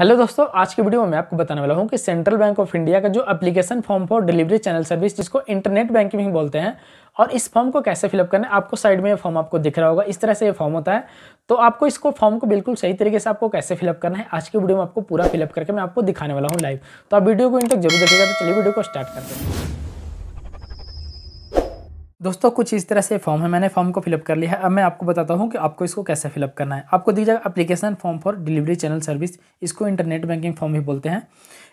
hello दोस्तों आज की वीडियो में मैं आपको बताने वाला हूँ कि सेंट्रल बैंक ऑफ इंडिया का जो application form for delivery channel service जिसको इंटरनेट बैंकिंग भी बोलते हैं और इस फॉर्म को कैसे फिलअप करना है आपको साइड में ये फॉर्म आपको दिख रहा होगा इस तरह से ये फॉर्म होता है तो आपको इसको फॉर्म को बिल्कुल सही तरीके से आपको कैसे फिलअप करना है आज की वीडियो में आपको पूरा फिलअप करके मैं आपको दिखाने वाला हूँ लाइव तो आप वीडियो को इन तक जरूर देखिएगा तो चलिए वीडियो को स्टार्ट करते हैं दोस्तों कुछ इस तरह से फॉर्म है मैंने फॉर्म को फिलअप कर लिया है अब मैं आपको बताता हूँ कि आपको इसको कैसे फिलअप करना है आपको दिख जाएगा application form for delivery channel service इसको इंटरनेट बैंकिंग फॉर्म भी बोलते हैं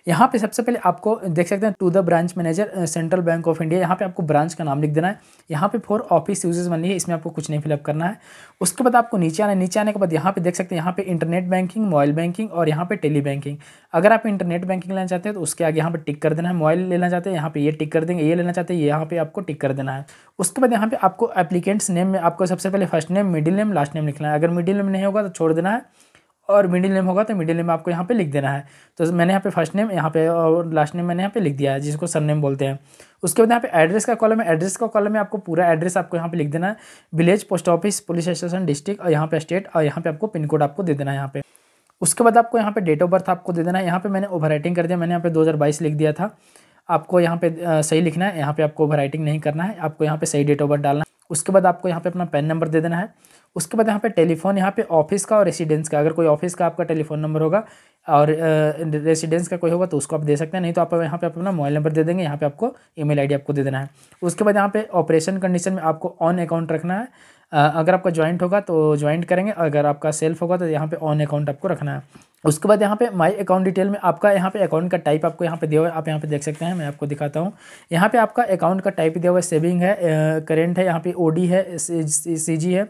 यहाँ पे सबसे पहले आपको देख सकते हैं to the branch manager central bank of India यहाँ पे आपको ब्रांच का नाम लिख देना है यहाँ पे फोर ऑफिस यूजेज बननी है इसमें आपको कुछ नहीं फिलअप करना है उसके बाद आपको नीचे आना नीचे आने के बाद यहाँ पे देख सकते हैं यहाँ पे इंटरनेट बैंकिंग मोबाइल बैंकिंग और यहाँ पे टेली बैंकिंग अगर आप इंटरनेट बैंकिंग लेना चाहते हैं तो उसके आगे यहाँ पर टिक कर देना है मोबाइल लेना चाहते हैं यहाँ पे ये टिक कर देंगे ये लेना चाहते हैं यहाँ पे आपको टिक कर देना है उसके बाद यहाँ पे आपको एप्लीकेंट्स नेम में आपको सबसे पहले first name middle name last name लिखना है अगर मिडिल नेम नहीं होगा तो छोड़ देना है और मिडिल नेम होगा तो मिडिल नेम आपको यहाँ पे लिख देना है तो मैंने यहाँ पे फर्स्ट नेम यहाँ पे और लास्ट नेम मैंने यहाँ पे लिख दिया है जिसको सर नेम बोलते हैं उसके बाद यहाँ पे एड्रेस का कॉलम है एड्रेस का कॉलम में आपको पूरा एड्रेस आपको यहाँ पे लिख देना है village post office police station district और यहाँ पे स्टेट और यहाँ पे आपको पिन कोड आपको दे देना है यहाँ पे उसके बाद आपको यहाँ पे डेट ऑफ बर्थ आपको दे देना है यहाँ पे मैंने ओवर राइटिंग कर दिया मैंने यहाँ पे दो लिख दिया था आपको यहाँ पे सही लिखना है यहाँ पे आपको ओवर राइटिंग नहीं करना है आपको यहाँ पे सही डेट ऑफ बर्थ डालना है उसके बाद आपको यहाँ पे अपना पैन नंबर दे देना है उसके बाद यहाँ पे टेलीफोन यहाँ पे ऑफिस का और रेसिडेंस का अगर कोई ऑफिस का आपका टेलीफोन नंबर होगा और रेसिडेंस का कोई होगा तो उसको आप दे सकते हैं नहीं तो आप यहाँ पे आप अपना मोबाइल नंबर दे देंगे यहाँ पे आपको ईमेल आईडी आपको दे देना है उसके बाद यहाँ पे ऑपरेशन कंडीशन में आपको ऑन अकाउंट रखना है अगर आपका ज्वाइंट होगा तो ज्वाइंट करेंगे अगर आपका सेल्फ होगा तो यहाँ पे ऑन अकाउंट आपको रखना है उसके बाद यहाँ पे माय अकाउंट डिटेल में आपका यहाँ पे अकाउंट का टाइप आपको यहाँ पे दिया हुआ है आप यहाँ पे देख सकते हैं मैं आपको दिखाता हूँ यहाँ पे आपका अकाउंट का टाइप दिया हुआ है सेविंग है करेंट है यहाँ पे ओडी है सीजी है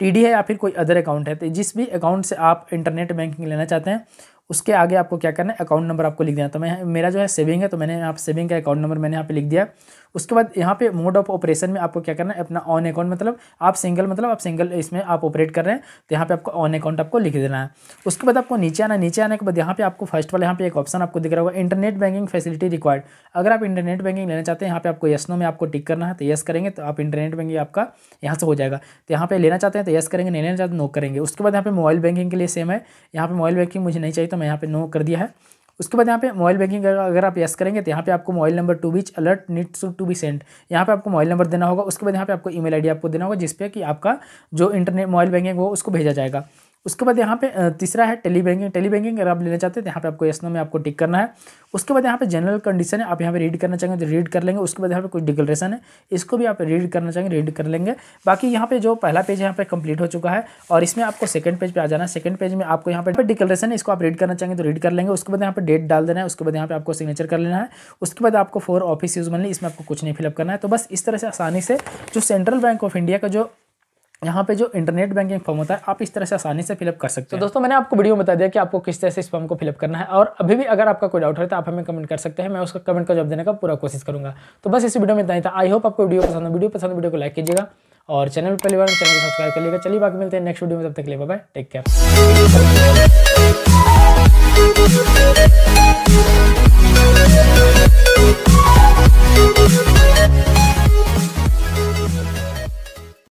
टीडी है या फिर कोई अदर अकाउंट है तो जिस भी अकाउंट से आप इंटरनेट बैंकिंग लेना चाहते हैं उसके आगे आपको क्या करना है अकाउंट नंबर आपको लिख देना तो मैं मेरा जो है सेविंग है तो मैंने यहाँ सेविंग का अकाउंट नंबर मैंने यहाँ पे लिख दिया उसके बाद यहाँ पे मोड ऑफ ऑपरेशन में आपको क्या करना है अपना ऑन अकाउंट मतलब आप सिंगल मतलब आप सिंगल इसमें आप ऑपरेट कर रहे हैं तो यहाँ पे आपको ऑन अकाउंट आपको लिख देना है उसके बाद आपको नीचे आना नीचे आने के बाद यहाँ पे आपको फर्स्ट वाले यहाँ पे एक ऑप्शन आपको दिख रहा होगा इंटरनेट बैंकिंग फैसिलिटी रिक्वायर्ड अगर आप इंटरनेट बैंकिंग लेना चाहते हैं यहाँ पे आपको यस नो में आपको टिक करना है तो यस करेंगे तो आप इंटरनेट बैंकिंग आपका यहाँ से हो जाएगा तो यहाँ पे लेना चाहते हैं तो यस करेंगे नहीं लेना चाहते नो करेंगे उसके बाद यहाँ पे मोबाइल बैंकिंग के लिए सेम है यहाँ पे मोबाइल बैंकिंग मुझे नहीं चाहिए तो मैं यहाँ पे नो कर दिया है उसके बाद यहाँ पे मोबाइल बैंकिंग अगर आप यस करेंगे तो यहाँ पे आपको mobile number to which alert needs to be send यहाँ पे आपको मोबाइल नंबर देना होगा उसके बाद यहाँ पे आपको ईमेल आईडी आपको देना होगा जिसपे कि आपका जो इंटरनेट मोबाइल बैंकिंग हो उसको भेजा जाएगा उसके बाद यहाँ पे तीसरा है टेली बैंकिंग टेली बैंकिंग अगर आप लेना चाहते हैं तो यहाँ पे आपको एस नो में आपको टिक करना है उसके बाद यहाँ पे जनरल कंडीशन है आप यहाँ पे रीड करना चाहेंगे तो रीड कर लेंगे उसके बाद यहाँ पे कुछ डिक्लेशन है इसको भी आप रीड करना चाहेंगे रीड कर लेंगे बाकी यहाँ पे जो पहला पेज यहाँ पे कंप्लीट हो चुका है और इसमें आपको सेकंड पेज पर आ जाना है सेकंड पेज में आपको यहाँ पर डिक्लेरेशन है इसको आप रीड करना चाहेंगे तो रीड कर लेंगे उसके बाद यहाँ पर डेट डाल देना है उसके बाद यहाँ पर आपको सिग्नेचर कर लेना है उसके बाद आपको फोर ऑफिस यूज बनली इसमें आपको कुछ नहीं फिलअप करना है तो बस इस तरह से आसानी से जो सेंट्रल बैंक ऑफ इंडिया का जो यहाँ पे जो इंटरनेट बैंकिंग फॉर्म होता है आप इस तरह से आसानी से फिलअप कर सकते तो हैं तो दोस्तों मैंने आपको वीडियो में बता दिया कि आपको किस तरह से इस फॉर्म को फिलअप करना है और अभी भी अगर आपका कोई डाउट है तो आप हमें कमेंट कर सकते हैं मैं उसका कमेंट का जवाब देने का पूरा कोशिश करूँगा तो बस इस वीडियो में इतना था आई होप आपको वीडियो पसंद वीडियो पसंद वीडियो को लाइक कीजिएगा और चैनल पर पहली बार चैनल को सब्सक्राइब कर लीजिएगा चलिए बाकी मिलते हैं नेक्स्ट वीडियो में तब तक के लिए बाय टेक केयर